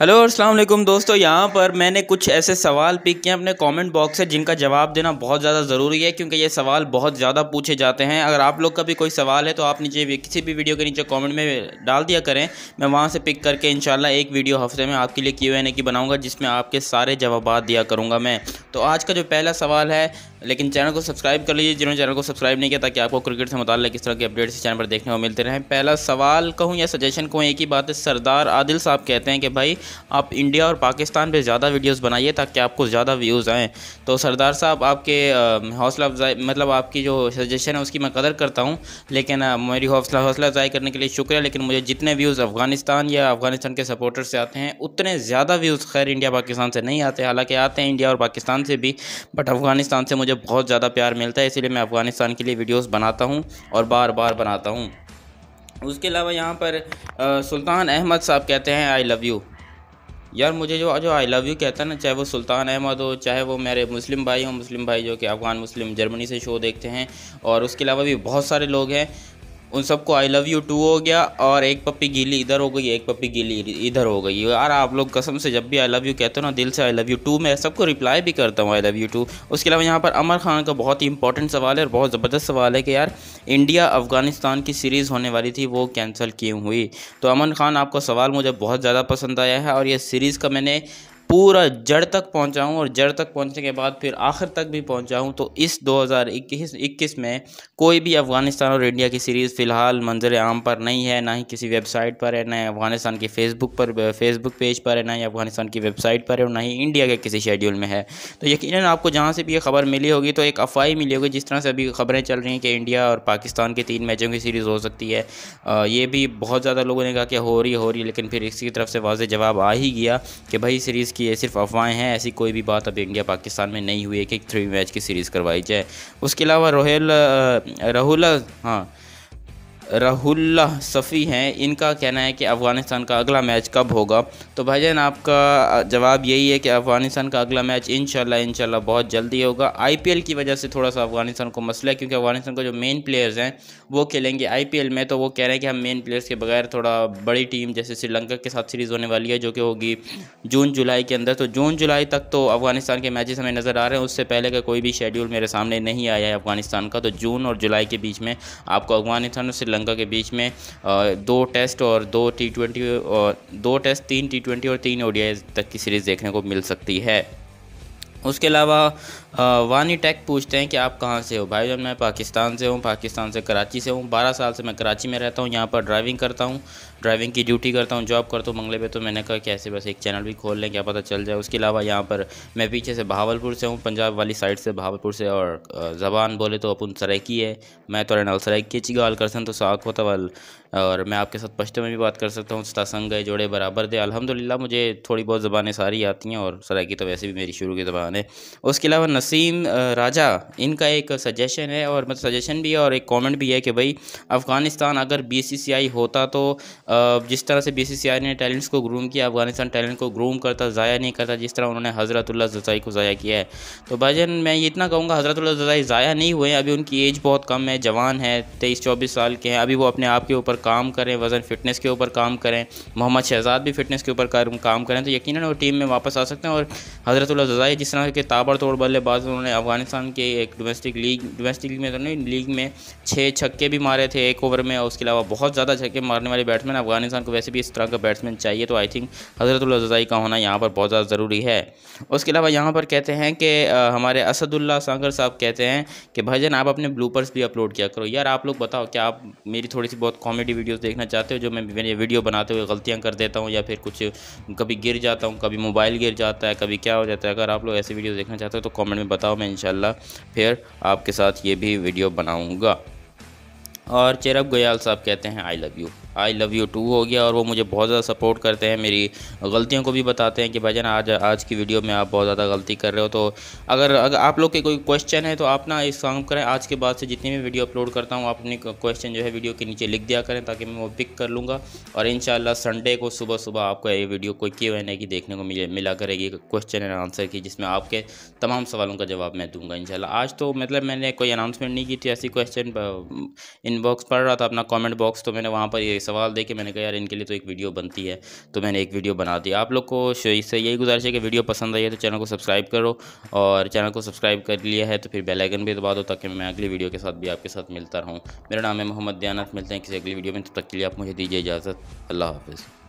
hello अस्सलाम दोस्तों यहाँ पर मैंने कुछ ऐसे सवाल पिक किए अपने कमेंट बॉक्स से जिनका जवाब देना बहुत ज़्यादा ज़रूरी है क्योंकि ये सवाल बहुत ज़्यादा पूछे जाते हैं अगर आप लोग का भी कोई सवाल है तो आप नीचे किसी भी वीडियो के नीचे कमेंट में डाल दिया करें मैं वहाँ से पिक करके इंशाल्लाह एक वीडियो हफ्ते में आपके लिए क्यू एन की बनाऊँगा जिसमें आपके सारे जवाब दिया करूँगा मैं तो आज का जो पहला सवाल है लेकिन चैनल को सब्सक्राइब कर लीजिए जिन्होंने चैनल को सब्सक्राइब नहीं किया ताकि आपको क्रिकेट से मुतालिक इस तरह के अपडेट्स चैनल पर देखने को मिलते रहें पहला सवाल कहूँ या सजेशन कहूँ एक ही बात है सरदार आदिल साहब कहते हैं कि भाई आप इंडिया और पाकिस्तान पे ज़्यादा वीडियोस बनाइए ताकि आपको ज़्यादा व्यूज़ आएँ तो सरदार साहब आपके हौसला अफजाई मतलब आपकी जो सजेशन है उसकी मैं कदर करता हूँ लेकिन मेरी हौसला हौसला अफजाई करने के लिए शुक्रिया लेकिन मुझे जितने व्यूज़ अफगानिस्तान या अफगानिस्तान के सपोर्टर से आते हैं उतने ज़्यादा व्यूज़ खैर इंडिया पाकिस्तान से नहीं आते हालाँकि आते हैं इंडिया और पाकिस्तान से भी बट अफगानिस्तान से मुझे बहुत ज़्यादा प्यार मिलता है इसीलिए मैं अफगानिस्तान के लिए वीडियोज़ बनाता हूँ और बार बार बनाता हूँ उसके अलावा यहाँ पर आ, सुल्तान अहमद साहब कहते हैं आई लव यू यार मुझे जो जो आई लव यू कहता है ना चाहे वो सुल्तान अहमद हो चाहे वो मेरे मुस्लिम भाई हो मुस्लिम भाई जो कि अफ़गान मुस्लिम जर्मनी से शो देखते हैं और उसके अलावा भी बहुत सारे लोग हैं उन सबको आई लव यू टू हो गया और एक पप्पी गीली इधर हो गई एक पप्पी गीली इधर हो गई यार आप लोग कसम से जब भी आई लव यू कहते हो ना दिल से आई लव यू टू मैं सबको रिप्लाई भी करता हूँ आई लव यू टू उसके अलावा यहाँ पर अमर खान का बहुत ही इंपॉर्टेंट सवाल है और बहुत ज़बरदस्त सवाल है कि यार इंडिया अफ़गानिस्तान की सीरीज़ होने वाली थी वो कैंसिल क्यों हुई तो अमन खान आपका सवाल मुझे बहुत ज़्यादा पसंद आया है और यह सीरीज़ का मैंने पूरा जड़ तक पहुंचाऊं और जड़ तक पहुंचने के बाद फिर आखिर तक भी पहुंचाऊं तो इस 2021 21 में कोई भी अफ़गानिस्तान और इंडिया की सीरीज़ फ़िलहाल मंजर आम पर नहीं है ना ही किसी वेबसाइट पर है ना अफ़गानिस्तान की फ़ेसबुक पर फेसबुक पेज पर है ना ही अफ़गानिस्तान की वेबसाइट पर है और ना ही इंडिया के किसी शेड्यूल में है तो यकीन आपको जहाँ से भी ये खबर मिली होगी तो एक अफवाही मिली होगी जिस तरह से अभी खबरें चल रही हैं कि इंडिया और पाकिस्तान के तीन मैचों की सीरीज़ हो सकती है ये भी बहुत ज़्यादा लोगों ने कहा कि हो रही हो रही लेकिन फिर इसकी तरफ से वाज जवाब आ ही गया कि भाई सीरीज़ कि ये सिर्फ अफवाहें हैं ऐसी कोई भी बात अभी इंडिया पाकिस्तान में नहीं हुई है कि थ्री मैच की सीरीज़ करवाई जाए उसके अलावा रोहेल राहुल हाँ राहुल्ला सफ़ी हैं इनका कहना है कि अफ़गानिस्तान का अगला मैच कब होगा तो भाईजान आपका जवाब यही है कि अफ़गानिस्तान का अगला मैच इन इनशाला बहुत जल्दी होगा आईपीएल की वजह से थोड़ा सा अफ़गानिस्तान को मसला है क्योंकि अफ़गानिस्तान का जो मेन प्लेयर्स हैं वो खेलेंगे आईपीएल में तो वो कह रहे हैं कि हम मेन प्लेयर्स के बगैर थोड़ा बड़ी टीम जैसे श्रीलंका के साथ सीरीज़ होने वाली है जो कि होगी जून जुलाई के अंदर तो जून जुलाई तक तो अफ़गानिस्तान के मैचेस हमें नज़र आ रहे हैं उससे पहले का कोई भी शेड्यूल मेरे सामने नहीं आया है अफ़गानिस्तान का तो जून और जुलाई के बीच में आपको अफ़गानिस्तान और श्रीलंका श्रीलंका के बीच में दो टेस्ट और दो टी ट्वेंटी और दो टेस्ट तीन टी ट्वेंटी और तीन ओडियाई तक की सीरीज़ देखने को मिल सकती है उसके अलावा वानी टेक पूछते हैं कि आप कहाँ से हो भाई जब मैं पाकिस्तान से हूँ पाकिस्तान से कराची से हूँ बारह साल से मैं कराची में रहता हूँ यहाँ पर ड्राइविंग करता हूँ ड्राइविंग की ड्यूटी करता हूँ जॉब करता हूँ मंगले पे तो मैंने कहा कैसे बस एक चैनल भी खोल लें क्या पता चल जाए उसके अलावा यहाँ पर मैं पीछे से भावलपुर से हूँ पंजाब वाली साइड से भावलपुर से और ज़बान बोले तो अपन सराइकी है मैं तो नाल सराइकी अच्छी गाल कर सकता तो साख होता वाल और मैं आपके साथ पश्चिम में भी बात कर सकता हूँ सतासंग गए जोड़े बराबर दे अलहमदिल्ला मुझे थोड़ी बहुत ज़बानें सारी आती हैं और सराइकी तो वैसे भी मेरी शुरू की ज़बान परेशान है उसके अलावा नसीम राजा इनका एक सजेशन है और मतलब सजेशन भी है और एक कमेंट भी है कि भाई अफ़गानिस्तान अगर बीसीसीआई होता तो जिस तरह से बीसीसीआई ने टैलेंट्स को ग्रूम किया अफ़गानिस्तान टैलेंट को ग्रूम करता ज़ाया नहीं करता जिस तरह उन्होंने हज़रतुल्ला जजाई को ज़ाया किया है तो भाई मैं इतना कहूँगा हज़रतुल्ला जजाई ज़ाया नहीं हुए अभी उनकी एज बहुत कम है जवान है तेईस चौबीस साल के हैं अभी वो अपने आप के ऊपर काम करें वज़न फिटनेस के ऊपर काम करें मोहम्मद शहजाद भी फिटनेस के ऊपर काम करें तो यकीन वो टीम में वापस आ सकते हैं और हज़रतुल्ला जजाई जिस पाकिस्तान के ताबड़तोड़ बल्लेबाज उन्होंने अफगानिस्तान के एक डोमेस्टिक लीग डोमेस्टिक लीग में तो नहीं लीग में छः छक्के भी मारे थे एक ओवर में और उसके अलावा बहुत ज़्यादा छक्के मारने वाले बैट्समैन अफगानिस्तान को वैसे भी इस तरह का बैट्समैन चाहिए तो आई थिंक हज़रतुल्लाजाई का होना यहाँ पर बहुत ज़्यादा ज़रूरी है उसके अलावा यहाँ पर कहते हैं कि हमारे असदुल्ला सागर साहब कहते हैं कि भजन आप अपने ब्लूपर्स भी अपलोड किया करो यार आप लोग बताओ क्या आप मेरी थोड़ी सी बहुत कॉमेडी वीडियोज़ देखना चाहते हो जो मैं मेरे वीडियो बनाते हुए गलतियाँ कर देता हूँ या फिर कुछ कभी गिर जाता हूँ कभी मोबाइल गिर जाता है कभी क्या हो जाता है अगर आप लोग ऐसी वीडियो देखना चाहते हो तो कमेंट में बताओ मैं इन फिर आपके साथ ये भी वीडियो बनाऊँगा और चेरब गोयाल साहब कहते हैं I love you I love you too हो गया और वो मुझे बहुत ज़्यादा सपोर्ट करते हैं मेरी गलतियों को भी बताते हैं कि भाईजान आज आज की वीडियो में आप बहुत ज़्यादा गलती कर रहे हो तो अगर अगर आप लोग के कोई क्वेश्चन है तो आप ना इस काम करें आज के बाद से जितनी भी वीडियो अपलोड करता हूँ आप अपनी क्वेश्चन जो है वीडियो के नीचे लिख दिया करें ताकि मैं वो पिक कर लूँगा और इन संडे को सुबह सुबह आपको ये वीडियो कोई क्यों है नहीं देखने को मिले मिला करेगी क्वेश्चन एंड आंसर की जिसमें आपके तमाम सवालों का जवाब मैं दूंगा इन आज तो मतलब मैंने कोई अनाउंसमेंट नहीं की थी ऐसी क्वेश्चन इनबॉक्स पढ़ रहा था अपना कमेंट बॉक्स तो मैंने वहाँ पर ये सवाल दे के मैंने कहा यार इनके लिए तो एक वीडियो बनती है तो मैंने एक वीडियो बना दी आप लोग को इससे यही गुजारिश है कि वीडियो पसंद आई है तो चैनल को सब्सक्राइब करो और चैनल को सब्सक्राइब कर लिया है तो फिर बेलाइकन भी दबा दो ताकि मैं अगली वीडियो के साथ भी आपके साथ मिलता रहूँ मेरा नाम है मोहम्मद दयानत मिलते हैं किसी अगली वीडियो में तब तक के लिए आप मुझे दीजिए इजाज़त अल्लाह हाफिज़